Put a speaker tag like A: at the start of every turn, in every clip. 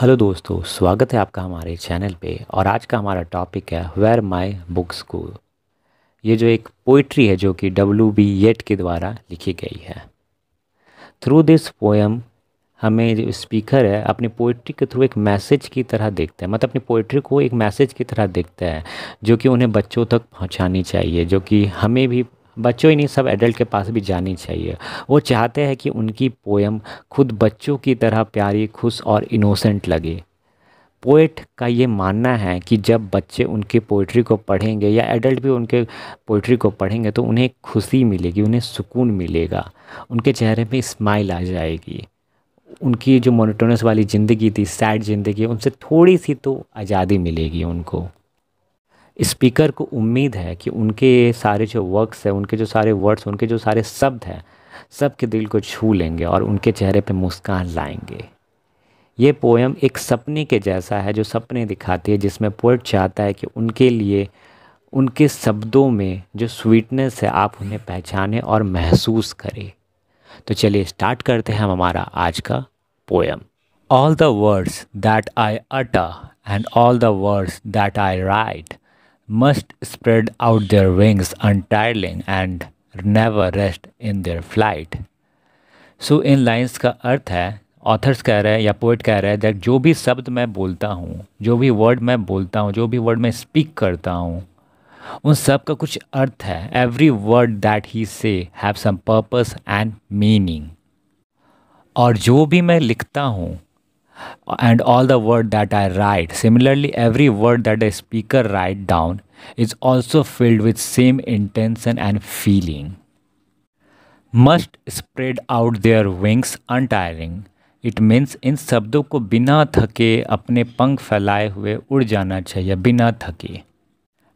A: Hello दोस्तों स्वागत है आपका हमारे चैनल पे और आज का हमारा टॉपिक है वेयर माय बुक्स को ये जो एक पोइट्री है जो कि डब्ल्यू बी येट के द्वारा लिखी गई है थ्रू दिस पोएम हमें जो स्पीकर है अपनी पोइट्री के थ्रू एक मैसेज की तरह देखते हैं मतलब अपनी पोइट्री को एक मैसेज की तरह देखते हैं जो कि उन्हें बच्चों तक पहुंचानी चाहिए जो कि हमें भी बच्चों ही नहीं सब एडल्ट के पास भी जानी चाहिए वो चाहते हैं कि उनकी पोएम खुद बच्चों की तरह प्यारी खुश और इनोसेंट लगे पोइट का ये मानना है कि जब बच्चे उनके पोइट्री को पढ़ेंगे या एडल्ट भी उनके पोइट्री को पढ़ेंगे तो उन्हें खुशी मिलेगी उन्हें सुकून मिलेगा उनके चेहरे पर स्माइल आ जाएगी उनकी जो मोनोटोनस वाली ज़िंदगी थी सैड ज़िंदगी उनसे थोड़ी सी तो आज़ादी मिलेगी उनको स्पीकर को उम्मीद है कि उनके सारे जो वर्क्स हैं उनके जो सारे वर्ड्स उनके जो सारे शब्द हैं सबके दिल को छू लेंगे और उनके चेहरे पे मुस्कान लाएंगे ये पोएम एक सपने के जैसा है जो सपने दिखाती है जिसमें पोइट चाहता है कि उनके लिए उनके शब्दों में जो स्वीटनेस है आप उन्हें पहचाने और महसूस करें तो चलिए स्टार्ट करते हैं हम हमारा आज का poem all the words that I utter and all the words that I write must spread out their wings untiring and never rest in their flight. So इन लाइन्स का अर्थ है ऑथर्स कह रहे हैं या पोइट कह रहे हैं दैट जो भी शब्द मैं बोलता हूँ जो भी वर्ड मैं बोलता हूँ जो भी वर्ड मैं स्पीक करता हूँ उन सब का कुछ अर्थ है every word that he say have some purpose and meaning और जो भी मैं लिखता हूँ and all the word that I write. Similarly, every word that a speaker write down is also filled with same intention and feeling. Must spread out their wings untiring. It means इन शब्दों को बिना थके अपने पंख फैलाए हुए उड़ जाना चाहिए बिना थके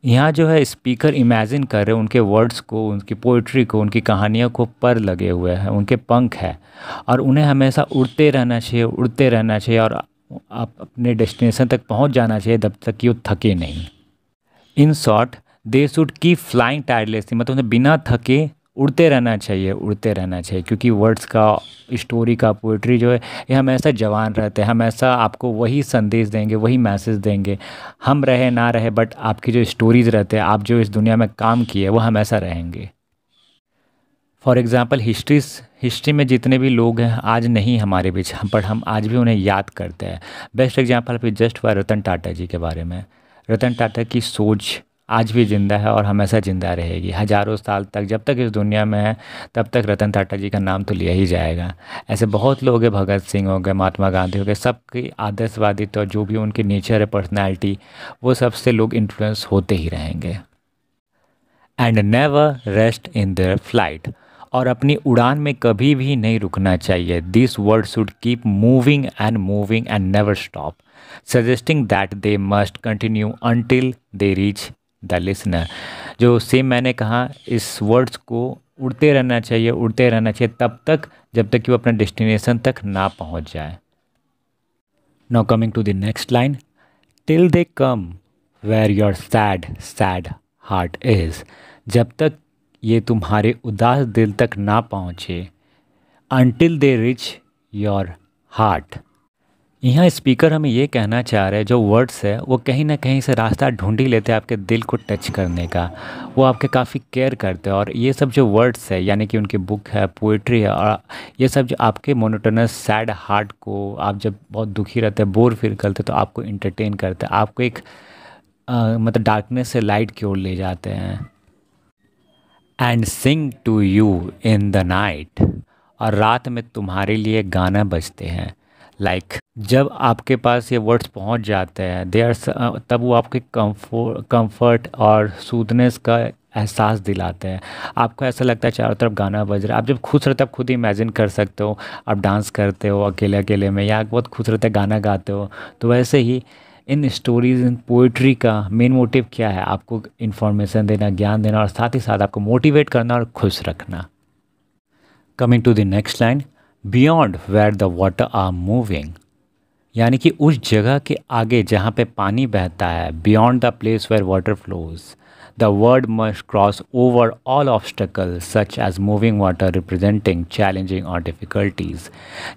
A: यहाँ जो है स्पीकर इमेजिन कर रहे हैं उनके वर्ड्स को उनकी पोइट्री को उनकी कहानियों को पर लगे हुए हैं उनके पंख है और उन्हें हमेशा उड़ते रहना चाहिए उड़ते रहना चाहिए और आप अपने डेस्टिनेशन तक पहुँच जाना चाहिए जब तक कि वो थके नहीं in short they should keep flying tirelessly मतलब उन्हें बिना थके उड़ते रहना चाहिए उड़ते रहना चाहिए क्योंकि वर्ड्स का स्टोरी का पोइट्री जो है ये हमेशा जवान रहते हैं हमेशा आपको वही संदेश देंगे वही मैसेज देंगे हम रहे ना रहे बट आपकी जो स्टोरीज़ रहते हैं आप जो इस दुनिया में काम किए वो हमेशा रहेंगे फॉर एग्ज़ाम्पल हिस्ट्रीज हिस्ट्री में जितने भी लोग हैं आज नहीं हमारे बीच हम पर हम आज भी उन्हें याद करते हैं बेस्ट एग्जाम्पल फिर जस्ट हुआ रतन टाटा जी के बारे में रतन टाटा की सोच आज भी ज़िंदा है और हमेशा ज़िंदा रहेगी हज़ारों साल तक जब तक इस दुनिया में है तब तक रतन टाटा जी का नाम तो लिया ही जाएगा ऐसे बहुत लोग हैं भगत सिंह हो गए महात्मा गांधी हो गए सबकी आदर्शवादी तो जो भी उनकी नेचर है पर्सनैलिटी वो सबसे लोग इन्फ्लुएंस होते ही रहेंगे and never rest in their flight और अपनी उड़ान में कभी भी नहीं रुकना चाहिए this world should keep moving and moving and never stop suggesting that they must continue until they reach the listener जो सेम मैंने कहा इस वर्ड्स को उड़ते रहना चाहिए उड़ते रहना चाहिए तब तक जब तक कि वो अपने डेस्टिनेशन तक ना पहुंच जाए now coming to the next line till they come where your sad sad heart is जब तक ये तुम्हारे उदास दिल तक ना पहुँचे until they reach your heart यहाँ स्पीकर हमें ये कहना चाह रहे हैं जो वर्ड्स है वो कहीं ना कहीं से रास्ता ढूंढ ही लेते हैं आपके दिल को टच करने का वो आपके काफ़ी केयर करते हैं और ये सब जो वर्ड्स है यानी कि उनकी बुक है पोइट्री है और ये सब जो आपके मोनोटोनस सैड हार्ट को आप जब बहुत दुखी रहते हैं बोर फील करते तो आपको इंटरटेन करते हैं आपको एक आ, मतलब डार्कनेस से लाइट की ओर ले जाते हैं and sing to you in the night और रात में तुम्हारे लिए गाना बजते हैं लाइक like. जब आपके पास ये वर्ड्स पहुंच जाते हैं दे आर तब वो आपके कंफर्ट और सूदनेस का एहसास दिलाते हैं आपको ऐसा लगता है चारों तरफ गाना बज रहा है आप जब खुश रहते हो आप खुद इमेजिन कर सकते हो आप डांस करते हो अकेले अकेले में या बहुत खुश रहते गाना गाते हो तो वैसे ही इन स्टोरीज इन पोइट्री का मेन मोटिव क्या है आपको इन्फॉर्मेशन देना ज्ञान देना और साथ ही साथ आपको मोटिवेट करना और खुश रखना coming to the next line beyond where the water are moving यानी कि उस जगह के आगे जहाँ पे पानी बहता है beyond the place where water flows the word must cross over all obstacle such as moving water representing challenging और डिफ़िकल्टीज़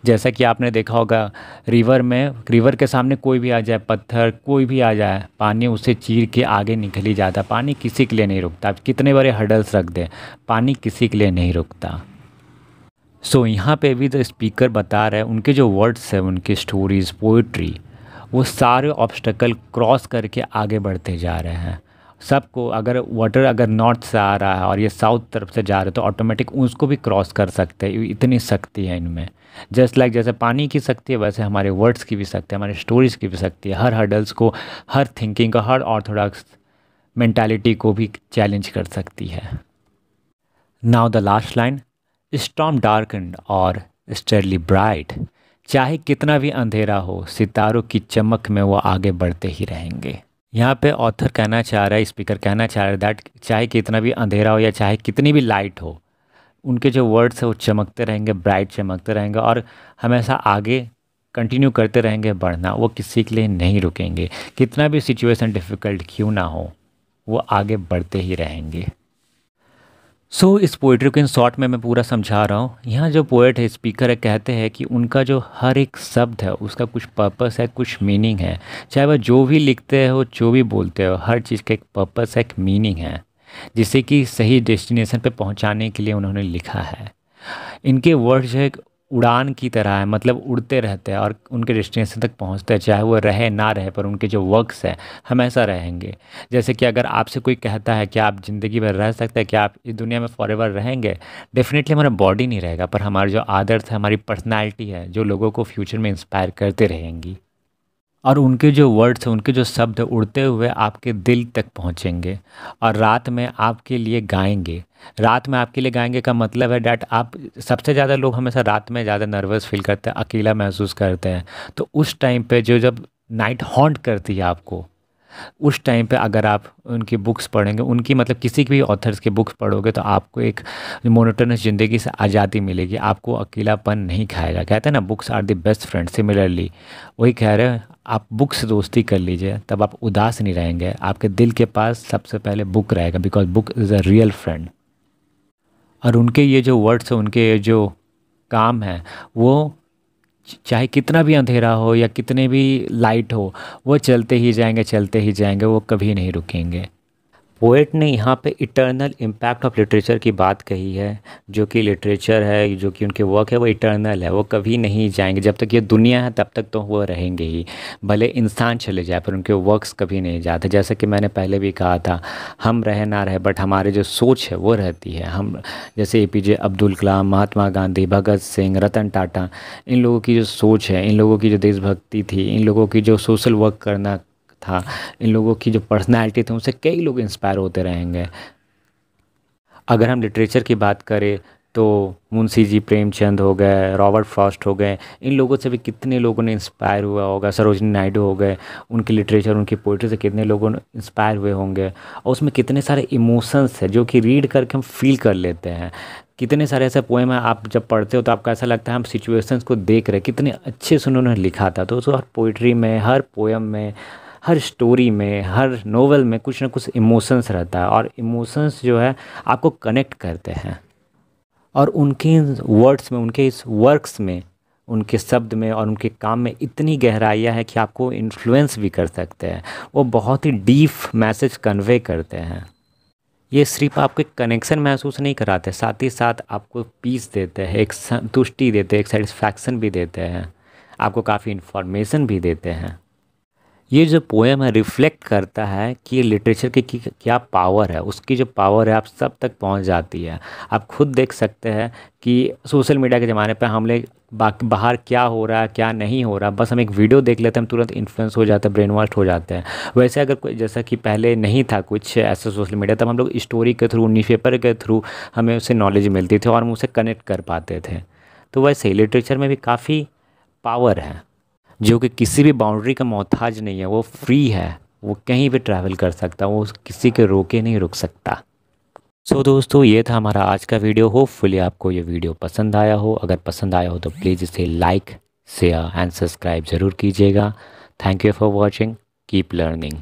A: जैसा कि आपने देखा होगा रिवर में रिवर के सामने कोई भी आ जाए पत्थर कोई भी आ जाए पानी उसे चीर के आगे निकल ही जाता पानी किसी के लिए नहीं रुकता कितने बड़े हडल्स रख दें पानी किसी के लिए नहीं रुकता सो so, यहाँ पे भी जो स्पीकर बता रहे हैं उनके जो वर्ड्स हैं उनकी स्टोरीज़ पोइट्री वो सारे ऑब्स्टकल क्रॉस करके आगे बढ़ते जा रहे हैं सबको अगर वाटर अगर नॉर्थ से आ रहा है और ये साउथ तरफ से जा रहे तो ऑटोमेटिक उसको भी क्रॉस कर सकते हैं इतनी शक्ति है इनमें जस्ट लाइक like जैसे पानी की शक्ति है वैसे हमारे वर्ड्स की भी शक्ति है हमारे स्टोरीज़ की भी शक्ति है हर हर्डल्स को हर थिंकिंग को हर ऑर्थोडॉक्स मैंटालिटी को भी चैलेंज कर सकती है now the last line storm darken or starry bright चाहे कितना भी अंधेरा हो सितारों की चमक में वो आगे बढ़ते ही रहेंगे यहाँ पे ऑथर कहना चाह रहा है स्पीकर कहना चाह रहा है दैट चाहे कितना भी अंधेरा हो या चाहे कितनी भी लाइट हो उनके जो वर्ड्स हैं वो चमकते रहेंगे ब्राइट चमकते रहेंगे और हमेशा आगे कंटिन्यू करते रहेंगे बढ़ना वो किसी के लिए नहीं रुकेंगे कितना भी सिचुएसन डिफ़िकल्ट क्यों ना हो वो आगे बढ़ते ही रहेंगे सो so, इस पोइट्री को इन शॉर्ट में मैं पूरा समझा रहा हूँ यहाँ जो पोइट है स्पीकर है कहते हैं कि उनका जो हर एक शब्द है उसका कुछ पर्पस है कुछ मीनिंग है चाहे वह जो भी लिखते हो जो भी बोलते हो हर चीज़ का एक पर्पस है एक मीनिंग है जिसे कि सही डेस्टिनेशन पे पहुँचाने के लिए उन्होंने लिखा है इनके वर्ड जो है उड़ान की तरह है मतलब उड़ते रहते हैं और उनके डेस्टिनेशन तक पहुंचते हैं चाहे वो रहे ना रहे पर उनके जो वर्क्स हैं हमेशा रहेंगे जैसे कि अगर आपसे कोई कहता है कि आप ज़िंदगी भर रह सकते हैं कि आप इस दुनिया में फॉर रहेंगे डेफिनेटली हमारा बॉडी नहीं रहेगा पर हमारा जो आदर्श है हमारी पर्सनैलिटी है जो लोगों को फ्यूचर में इंस्पायर करते रहेंगी और उनके जो वर्ड्स उनके जो शब्द उड़ते हुए आपके दिल तक पहुंचेंगे और रात में आपके लिए गाएंगे रात में आपके लिए गाएंगे का मतलब है डैट आप सबसे ज़्यादा लोग हमेशा रात में ज़्यादा नर्वस फील करते हैं अकेला महसूस करते हैं तो उस टाइम पे जो जब नाइट हॉन्ट करती है आपको उस टाइम पे अगर आप उनकी बुक्स पढ़ेंगे उनकी मतलब किसी भी ऑथर्स की बुक्स पढ़ोगे तो आपको एक मोनोटोनस ज़िंदगी से आज़ादी मिलेगी आपको अकेलापन नहीं खाएगा कहते हैं ना books are the best friend similarly वही कह रहे हैं आप बुक से दोस्ती कर लीजिए तब आप उदास नहीं रहेंगे आपके दिल के पास सबसे पहले बुक रहेगा because book is a real friend और उनके ये जो वर्ड्स हैं उनके ये जो काम हैं वो चाहे कितना भी अंधेरा हो या कितने भी लाइट हो वो चलते ही जाएंगे चलते ही जाएंगे वो कभी नहीं रुकेंगे पोइट ने यहाँ पे इटर्नल इम्पैक्ट ऑफ लिटरेचर की बात कही है जो कि लिटरेचर है जो कि उनके वर्क है वो इटर्नल है वो कभी नहीं जाएंगे जब तक ये दुनिया है तब तक तो वो रहेंगे ही भले इंसान चले जाए पर उनके वर्क्स कभी नहीं जाते जैसे कि मैंने पहले भी कहा था हम रहे ना रहे बट हमारे जो सोच है वो रहती है हम जैसे A P J Abdul Kalam Mahatma Gandhi Bhagat Singh Ratan Tata इन लोगों की जो सोच है इन लोगों की जो देशभक्ति थी इन लोगों की जो सोशल वर्क करना था इन लोगों की जो पर्सनैलिटी थी उनसे कई लोग इंस्पायर होते रहेंगे अगर हम लिटरेचर की बात करें तो मुंशी जी प्रेमचंद हो गए रॉबर्ट फ्रॉस्ट हो गए इन लोगों से भी कितने लोगों ने इंस्पायर हुआ होगा सरोजनी नायडू हो गए उनकी लिटरेचर उनकी पोइट्री से कितने लोगों ने इंस्पायर हुए होंगे और उसमें कितने सारे इमोशंस हैं जो कि रीड करके हम फील कर लेते हैं कितने सारे ऐसे पोएम हैं आप जब पढ़ते हो तो आपको ऐसा लगता है हम सिचुएशंस को देख रहे कितने अच्छे से उन्होंने लिखा था तो उस हर पोइट्री में हर पोएम में हर स्टोरी में हर नोवेल में कुछ ना कुछ इमोशंस रहता है और इमोशंस जो है आपको कनेक्ट करते हैं और उनके वर्ड्स में उनके इस वर्क्स में उनके शब्द में और उनके काम में इतनी गहराइयाँ है कि आपको इन्फ्लुएंस भी कर सकते हैं वो बहुत ही डीप मैसेज कन्वे करते हैं ये सिर्फ आपको एक कनेक्शन महसूस नहीं कराते साथ ही साथ आपको पीस देते हैं एक संतुष्टि देते हैं एक सेटिस्फैक्शन भी देते हैं आपको काफ़ी इन्फॉर्मेशन भी देते हैं ये जो पोएम है रिफ्लेक्ट करता है कि लिटरेचर की क्या पावर है उसकी जो पावर है आप सब तक पहुंच जाती है आप खुद देख सकते हैं कि सोशल मीडिया के ज़माने पर हमले बाहर क्या हो रहा है क्या नहीं हो रहा बस हम एक वीडियो देख लेते हैं हम तुरंत इन्फ्लुएंस हो जाते हैं ब्रेन वॉश हो जाते हैं वैसे अगर कोई जैसा कि पहले नहीं था कुछ ऐसा सोशल मीडिया तब हम लोग स्टोरी के थ्रू न्यूज़पेपर के थ्रू हमें उससे नॉलेज मिलती थी और हम उसे कनेक्ट कर पाते थे तो वैसे ही लिटरेचर में भी काफ़ी पावर है जो कि किसी भी बाउंड्री का मोहताज नहीं है वो फ्री है वो कहीं भी ट्रैवल कर सकता वो किसी के रोके नहीं रुक सकता सो so, दोस्तों ये था हमारा आज का वीडियो होपफुली आपको ये वीडियो पसंद आया हो अगर पसंद आया हो तो प्लीज़ इसे लाइक शेयर एंड सब्सक्राइब ज़रूर कीजिएगा thank you for watching keep learning